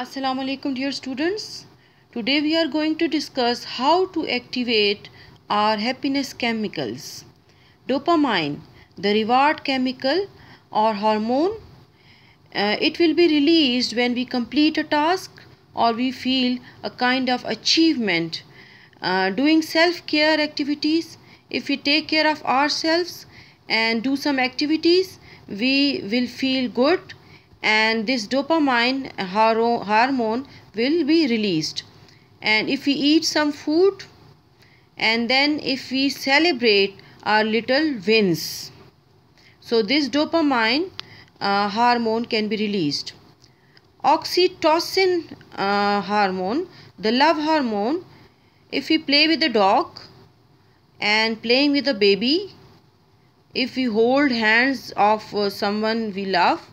Assalamu alaikum dear students. Today we are going to discuss how to activate our happiness chemicals. Dopamine, the reward chemical or hormone, uh, it will be released when we complete a task or we feel a kind of achievement. Uh, doing self-care activities, if we take care of ourselves and do some activities, we will feel good and this dopamine hormone will be released and if we eat some food and then if we celebrate our little wins so this dopamine uh, hormone can be released oxytocin uh, hormone the love hormone if we play with the dog and playing with the baby if we hold hands of uh, someone we love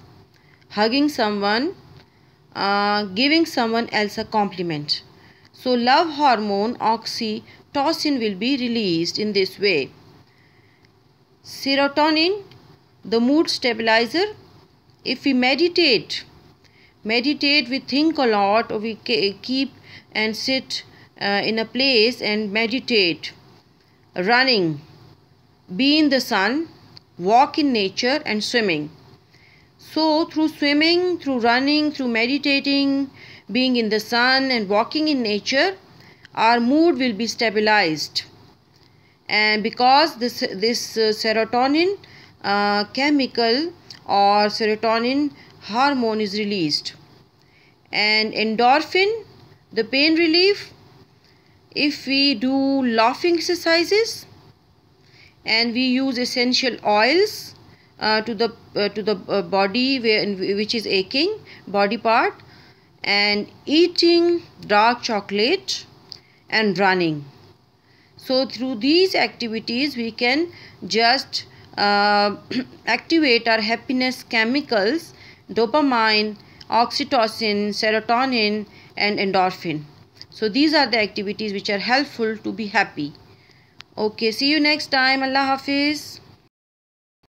hugging someone, uh, giving someone else a compliment. So love hormone oxytocin will be released in this way. Serotonin, the mood stabilizer. If we meditate, meditate, we think a lot or we keep and sit uh, in a place and meditate. Running, be in the sun, walk in nature and swimming. So, through swimming, through running, through meditating, being in the sun, and walking in nature, our mood will be stabilized. And because this, this uh, serotonin uh, chemical or serotonin hormone is released, and endorphin, the pain relief, if we do laughing exercises, and we use essential oils uh, to the uh, to the uh, body where which is aching body part and eating dark chocolate and running so through these activities we can just uh, activate our happiness chemicals dopamine oxytocin serotonin and endorphin so these are the activities which are helpful to be happy okay see you next time allah hafiz